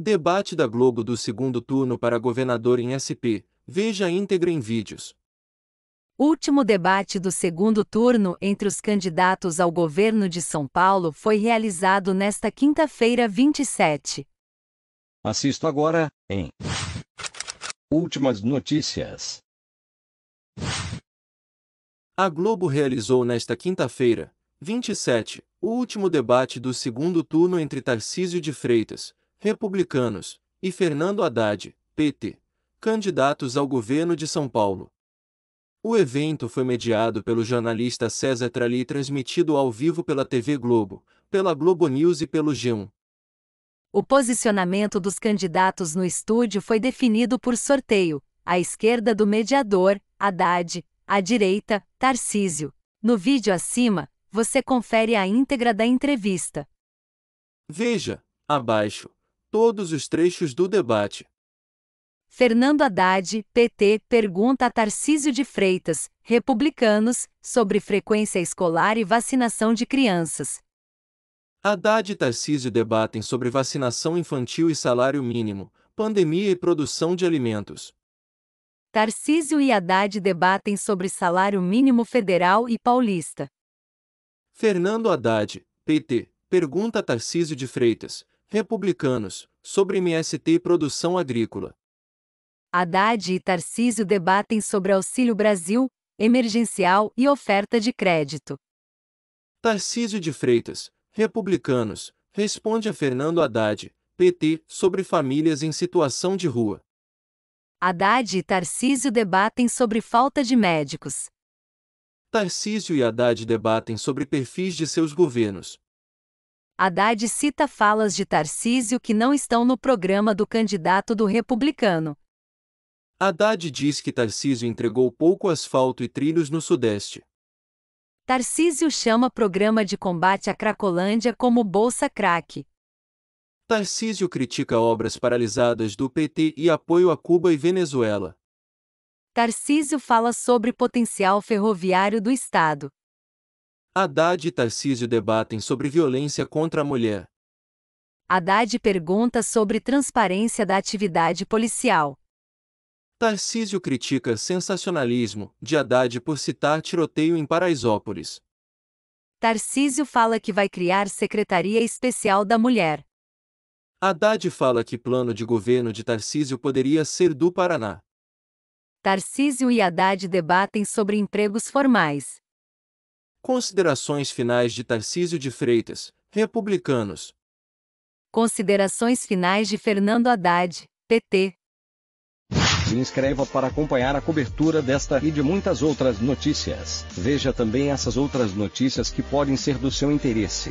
Debate da Globo do segundo turno para governador em SP. Veja íntegra em vídeos. Último debate do segundo turno entre os candidatos ao governo de São Paulo foi realizado nesta quinta-feira, 27. Assisto agora em Últimas notícias. A Globo realizou nesta quinta-feira, 27, o último debate do segundo turno entre Tarcísio de Freitas, republicanos, e Fernando Haddad, PT, candidatos ao governo de São Paulo. O evento foi mediado pelo jornalista César Trali e transmitido ao vivo pela TV Globo, pela Globo News e pelo G1. O posicionamento dos candidatos no estúdio foi definido por sorteio, à esquerda do mediador, Haddad, à direita, Tarcísio. No vídeo acima, você confere a íntegra da entrevista. Veja, abaixo, todos os trechos do debate. Fernando Haddad, PT, pergunta a Tarcísio de Freitas, republicanos, sobre frequência escolar e vacinação de crianças. Haddad e Tarcísio debatem sobre vacinação infantil e salário mínimo, pandemia e produção de alimentos. Tarcísio e Haddad debatem sobre salário mínimo federal e paulista. Fernando Haddad, PT, pergunta a Tarcísio de Freitas, Republicanos, sobre MST e produção agrícola. Haddad e Tarcísio debatem sobre Auxílio Brasil, emergencial e oferta de crédito. Tarcísio de Freitas, Republicanos, responde a Fernando Haddad, PT, sobre famílias em situação de rua. Haddad e Tarcísio debatem sobre falta de médicos. Tarcísio e Haddad debatem sobre perfis de seus governos. Haddad cita falas de Tarcísio que não estão no programa do candidato do republicano. Haddad diz que Tarcísio entregou pouco asfalto e trilhos no Sudeste. Tarcísio chama programa de combate à Cracolândia como Bolsa Crack. Tarcísio critica obras paralisadas do PT e apoio a Cuba e Venezuela. Tarcísio fala sobre potencial ferroviário do Estado. Haddad e Tarcísio debatem sobre violência contra a mulher. Haddad pergunta sobre transparência da atividade policial. Tarcísio critica sensacionalismo de Haddad por citar tiroteio em Paraisópolis. Tarcísio fala que vai criar Secretaria Especial da Mulher. Haddad fala que plano de governo de Tarcísio poderia ser do Paraná. Tarcísio e Haddad debatem sobre empregos formais. Considerações finais de Tarcísio de Freitas, Republicanos. Considerações finais de Fernando Haddad, PT. Se inscreva para acompanhar a cobertura desta e de muitas outras notícias. Veja também essas outras notícias que podem ser do seu interesse.